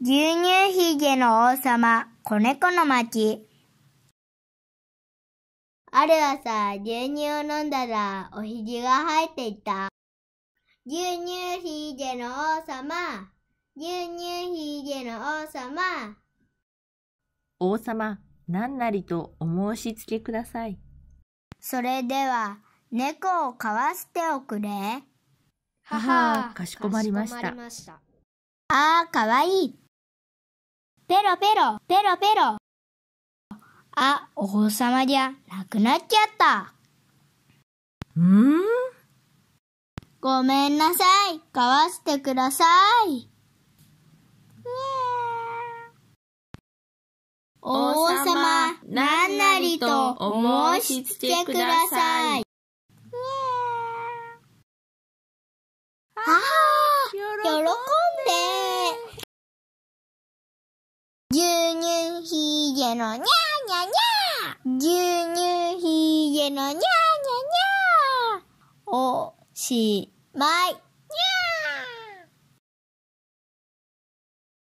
牛乳ひげの王様、子猫の町。ある朝、牛乳を飲んだら、おひげが生えていた。牛乳ひげの王様、牛乳ひげの王様。王様、何なりとお申し付けください。それでは、猫をかわしておくれ。母、かしこまりました。ああ、かわいい。ペロペロ、ペロペロ。あ、お坊様じゃなくなっちゃった。んごめんなさい。かわしてください。王様、なんなりとお申し付けください。牛乳ひげのにゃーにゃにゃー牛乳ひげのにゃーにゃにゃーおしまい。